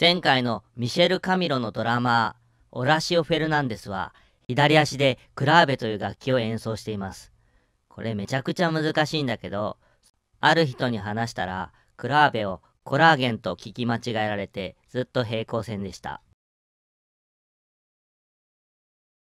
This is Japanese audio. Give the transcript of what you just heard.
前回のミシェル・カミロのドラマー、オラシオ・フェルナンデスは、左足でクラーベという楽器を演奏しています。これめちゃくちゃ難しいんだけど、ある人に話したら、クラーベをコラーゲンと聞き間違えられてずっと平行線でした。